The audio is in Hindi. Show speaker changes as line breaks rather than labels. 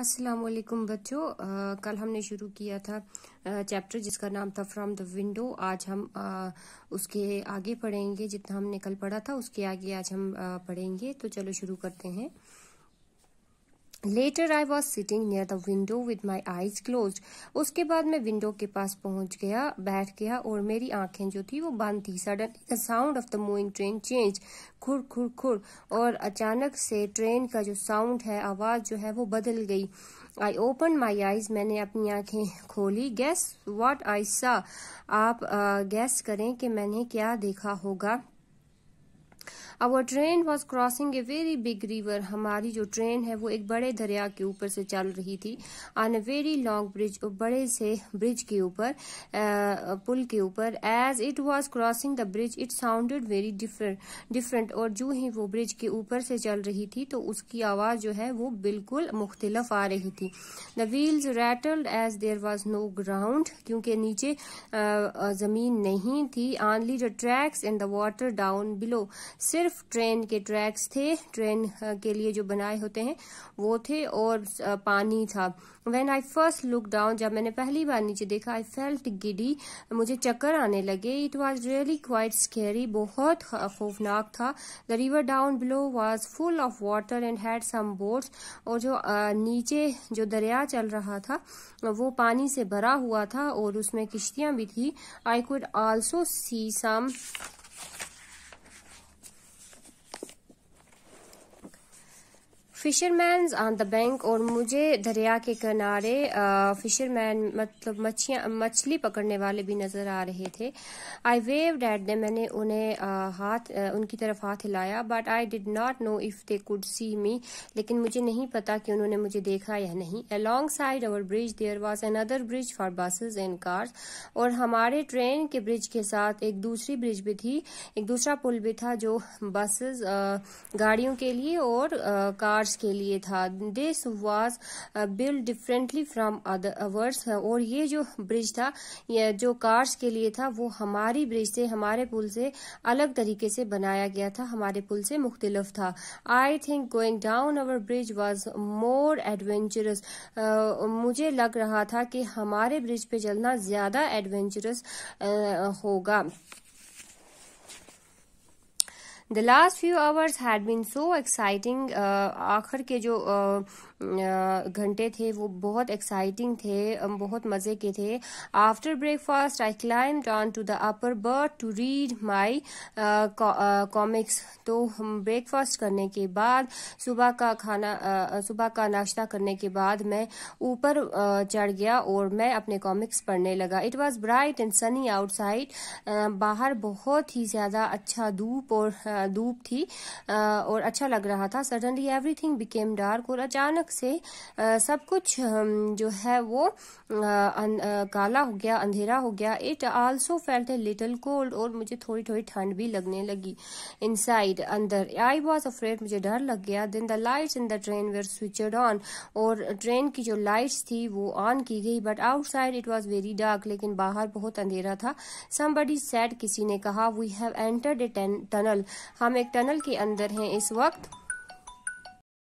अस्सलाम वालेकुम बच्चों कल हमने शुरू किया था चैप्टर जिसका नाम था फ्रॉम द विंडो आज हम आ, उसके आगे पढ़ेंगे जितना हमने कल पढ़ा था उसके आगे आज हम आ, पढ़ेंगे तो चलो शुरू करते हैं later I was sitting near the window with my eyes close उसके बाद मैं विंडो के पास पहुंच गया बैठ गया और मेरी आंखें जो थी वो बंद थी sudden the sound of the moving train change खुर खुर खुर और अचानक से ट्रेन का जो साउंड है आवाज़ जो है वो बदल गई आई ओपन माई आईज मैंने अपनी आंखें खोली गैस वॉट आई सा आप गैस करें कि मैंने क्या देखा होगा our train was crossing a very big river हमारी जो ट्रेन है वो एक बड़े दरिया के ऊपर से चल रही थी on a very long bridge बड़े से ब्रिज के ऊपर पुल के ऊपर as it was crossing the bridge it sounded very different different और जो ही वो ब्रिज के ऊपर से चल रही थी तो उसकी आवाज़ जो है वो बिल्कुल मुख्तलफ आ रही थी the wheels rattled as there was no ground क्योंकि नीचे ज़मीन नहीं थी only the tracks in the water down below सिर्फ सिर्फ ट्रेन के ट्रैक्स थे ट्रेन के लिए जो बनाए होते हैं वो थे और पानी था when I first look down जब मैंने पहली बार नीचे देखा आई फेल्ट गिडी मुझे चक्कर आने लगे it was really quite scary बहुत खौफनाक था the river down below was full of water and had some boats और जो नीचे जो दरिया चल रहा था वो पानी से भरा हुआ था और उसमें किश्तियां भी थी I could also see some fisherman on the bank और मुझे दरिया के किनारे फिशरमैन मतलब मछिया मछली पकड़ने वाले भी नज़र आ रहे थे आई वेव डैड ने मैंने उन्हें हाथ उनकी तरफ हाथ हिलाया but I did not know if they could see me लेकिन मुझे नहीं पता कि उन्होंने मुझे देखा या नहीं along side our bridge there was other bridge for buses and cars और हमारे ट्रेन के ब्रिज के साथ एक दूसरी ब्रिज भी थी एक दूसरा पुल भी था जो बसेज गाड़ियों के लिए और कार्स मार्च के लिए था this was build differently from ours और ये जो ब्रिज था जो कार्स के लिए था वो हमारी ब्रिज से हमारे पुल से अलग तरीके से बनाया गया था हमारे पुल से मुख्तलफ था I think going down our bridge was more adventurous मुझे लग रहा था कि हमारे ब्रिज पे चलना ज्यादा एडवेंचरस uh, होगा the last few hours had been so exciting आखिर के जो uh, uh, घंटे थे वो बहुत एक्साइटिंग थे um, बहुत मज़े के थे after breakfast I climb on to the upper berth to read my comics तो हम ब्रेकफास्ट करने के बाद सुबह का खाना uh, सुबह का नाश्ता करने के बाद मैं ऊपर चढ़ गया और मैं अपने कॉमिक्स पढ़ने लगा it was bright and sunny outside बाहर बहुत ही ज़्यादा अच्छा धूप और धूप थी और अच्छा लग रहा था सडनली एवरीथिंग बिकेम डार्क और अचानक से सब कुछ जो है वो अं, काला हो गया अंधेरा हो गया it also felt a little cold और मुझे थोड़ी थोड़ी ठंड भी लगने लगी इनसाइड अंदर आई वॉज अफ्रेड मुझे डर लग गया then the light in the train were switched on और ट्रेन की जो लाइट्स थी वो ऑन की गई but outside it was very dark लेकिन बाहर बहुत अंधेरा था समबडी सेट किसी ने कहा we have entered a tunnel हम एक टनल के अंदर हैं इस वक्त